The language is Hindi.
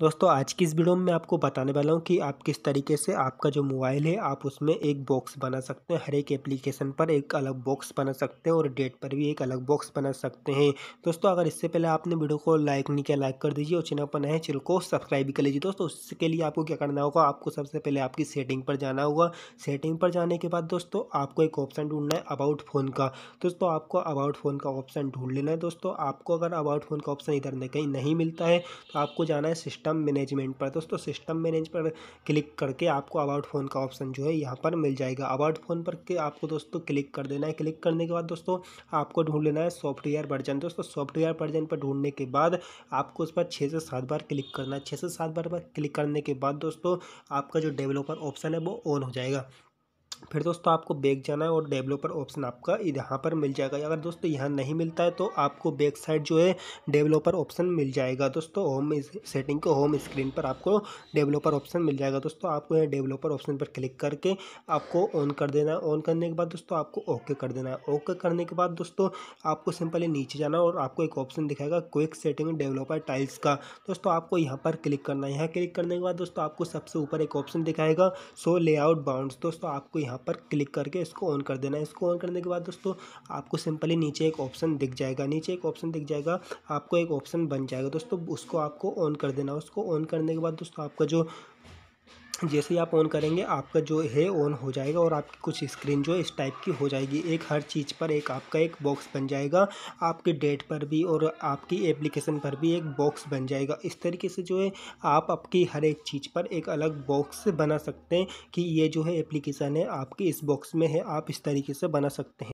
दोस्तों आज की इस वीडियो में मैं आपको बताने वाला हूँ कि आप किस तरीके से आपका जो मोबाइल है आप उसमें एक बॉक्स बना सकते हैं हर एक एप्लीकेशन पर एक अलग बॉक्स बना सकते हैं और डेट पर भी एक अलग बॉक्स बना सकते हैं दोस्तों अगर इससे पहले आपने वीडियो को लाइक नहीं किया लाइक कर दीजिए और चैनल पर नए चैनल को सब्सक्राइब भी कर लीजिए दोस्तों उसके लिए आपको क्या करना होगा आपको सबसे पहले आपकी सेटिंग पर जाना होगा सेटिंग पर जाने के बाद दोस्तों आपको एक ऑप्शन ढूंढना है अबाउट फ़ोन का दोस्तों आपको अबाउट फ़ोन का ऑप्शन ढूंढ लेना है दोस्तों आपको अगर अबाउट फ़ोन का ऑप्शन इधर कहीं नहीं मिलता है तो आपको जाना है सिस्टम सिस्टम मैनेजमेंट पर दोस्तों सिस्टम मैनेज पर क्लिक करके आपको अबाउट फ़ोन का ऑप्शन जो है यहाँ पर मिल जाएगा अबाउट फ़ोन पर के आपको दोस्तों क्लिक कर देना है क्लिक करने के बाद दोस्तों आपको ढूंढ लेना है सॉफ्टवेयर वर्जन दोस्तों सॉफ्टवेयर वर्जन पर ढूंढने के बाद आपको उस पर छः से सात बार क्लिक करना है छः से सात बार क्लिक करने के बाद दोस्तों आपका जो डेवलपर ऑप्शन है वो ऑन हो जाएगा फिर दोस्तों आपको बैक जाना है और डेवलपर ऑप्शन आपका यहाँ पर मिल जाएगा अगर दोस्तों यहाँ नहीं मिलता है तो आपको बैक साइड जो है डेवलपर ऑप्शन मिल जाएगा दोस्तों होम सेटिंग को होम स्क्रीन पर आपको डेवलपर ऑप्शन मिल जाएगा दोस्तों आपको यहाँ डेवलपर ऑप्शन पर क्लिक करके आपको ऑन कर देना है ऑन करने के बाद दोस्तों आपको ओके कर देना है ओके करने के बाद दोस्तों आपको सिंपली नीचे जाना और आपको एक ऑप्शन दिखाएगा क्विक सेटिंग डेवलपर टाइल्स का दोस्तों आपको यहाँ पर क्लिक करना है यहाँ क्लिक करने के बाद दोस्तों आपको सबसे ऊपर एक ऑप्शन दिखाएगा सो लेआउट बाउंड दोस्तों आपको यहाँ यहाँ पर क्लिक करके इसको ऑन कर देना है इसको ऑन करने के बाद दोस्तों आपको सिंपली नीचे एक ऑप्शन दिख जाएगा नीचे एक ऑप्शन दिख जाएगा आपको एक ऑप्शन बन जाएगा दोस्तों उसको आपको ऑन कर देना उसको ऑन करने के बाद दोस्तों आपका जो जैसे ही आप ऑन करेंगे आपका जो है ऑन हो जाएगा और आपकी कुछ स्क्रीन जो है इस टाइप की हो जाएगी एक हर चीज़ पर एक आपका एक बॉक्स बन जाएगा आपके डेट पर भी और आपकी एप्लीकेशन पर भी एक बॉक्स बन जाएगा इस तरीके से जो है आप आपकी हर एक चीज़ पर एक अलग बॉक्स बना सकते हैं कि ये जो है एप्लीकेशन है आपकी इस बॉक्स में है आप इस तरीके से बना सकते हैं